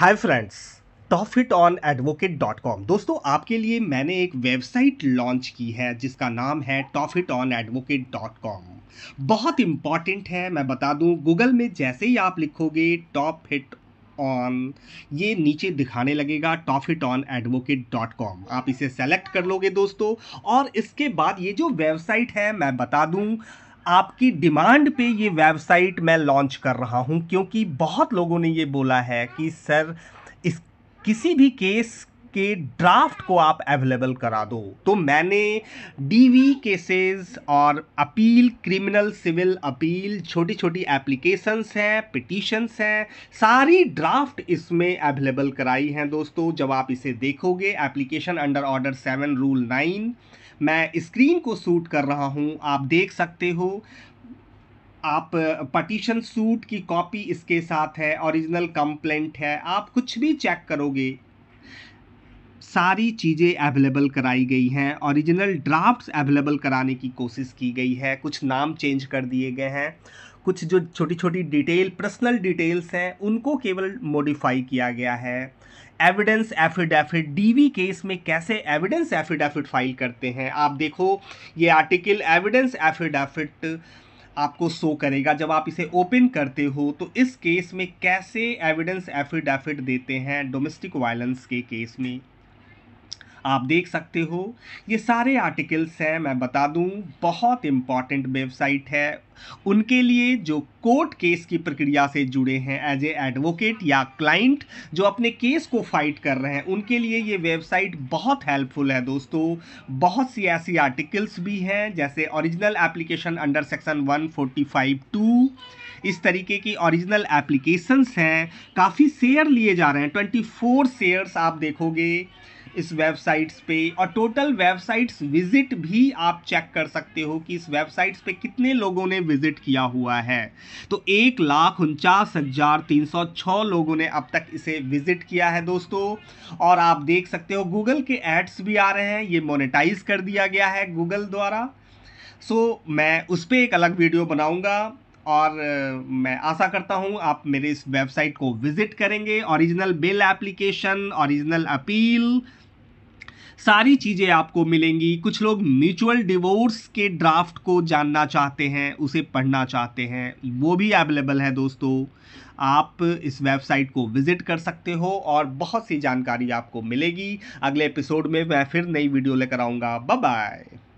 hi friends top hit on advocate dot com दोस्तों आपके लिए मैंने एक वेबसाइट लॉन्च की है जिसका नाम है top hit on advocate dot com बहुत इम्पॉर्टेंट है मैं बता दूं गूगल में जैसे ही आप लिखोगे टॉप हिट ऑन ये नीचे दिखाने लगेगा top hit on advocate dot com आप इसे सेलेक्ट कर लोगे दोस्तों और इसके बाद ये जो वेबसाइट है मैं बता दूँ आपकी डिमांड पे ये वेबसाइट मैं लॉन्च कर रहा हूँ क्योंकि बहुत लोगों ने ये बोला है कि सर इस किसी भी केस के ड्राफ्ट को आप अवेलेबल करा दो तो मैंने डीवी केसेस और अपील क्रिमिनल सिविल अपील छोटी छोटी एप्लीकेशंस हैं पिटिशंस हैं सारी ड्राफ्ट इसमें अवेलेबल कराई हैं दोस्तों जब आप इसे देखोगे application under order seven rule nine मैं स्क्रीन को सूट कर रहा हूँ आप देख सकते हो आप पटिशन सूट की कॉपी इसके साथ है ओरिजिनल कंप्लेंट है आप कुछ भी चेक करोगे सारी चीज़ें अवेलेबल कराई गई हैं ओरिजिनल ड्राफ्ट्स अवेलेबल कराने की कोशिश की गई है कुछ नाम चेंज कर दिए गए हैं कुछ जो छोटी छोटी डिटेल पर्सनल डिटेल्स हैं उनको केवल मॉडिफाई किया गया है एविडेंस एफिडेविट डीवी केस में कैसे एविडेंस एफिडेविट फाइल करते हैं आप देखो ये आर्टिकल एविडेंस एफिडेविट आपको शो करेगा जब आप इसे ओपन करते हो तो इस केस में कैसे एविडेंस एफिडेविट देते हैं डोमेस्टिक वायलेंस के केस में आप देख सकते हो ये सारे आर्टिकल्स हैं मैं बता दूं बहुत इम्पॉर्टेंट वेबसाइट है उनके लिए जो कोर्ट केस की प्रक्रिया से जुड़े हैं एज ए एडवोकेट या क्लाइंट जो अपने केस को फाइट कर रहे हैं उनके लिए ये वेबसाइट बहुत हेल्पफुल है दोस्तों बहुत सी ऐसी आर्टिकल्स भी हैं जैसे original application under section one two इस तरीके की ओरिजिनल एप्लीकेशंस हैं काफ़ी शेयर लिए जा रहे हैं 24 शेयर्स आप देखोगे इस वेबसाइट्स पे और टोटल वेबसाइट्स विज़िट भी आप चेक कर सकते हो कि इस वेबसाइट्स पे कितने लोगों ने विज़िट किया हुआ है तो एक लाख उनचास हज़ार तीन सौ छः लोगों ने अब तक इसे विज़िट किया है दोस्तों और आप देख सकते हो गूगल के एड्स भी आ रहे हैं ये मोनेटाइज कर दिया गया है गूगल द्वारा सो so, मैं उस पर एक अलग वीडियो बनाऊँगा और मैं आशा करता हूँ आप मेरे इस वेबसाइट को विज़िट करेंगे original bill application original appeal सारी चीज़ें आपको मिलेंगी कुछ लोग म्यूचुअल डिवोर्स के ड्राफ्ट को जानना चाहते हैं उसे पढ़ना चाहते हैं वो भी अवेलेबल है दोस्तों आप इस वेबसाइट को विज़िट कर सकते हो और बहुत सी जानकारी आपको मिलेगी अगले एपिसोड में मैं फिर नई वीडियो लेकर आऊँगा बाय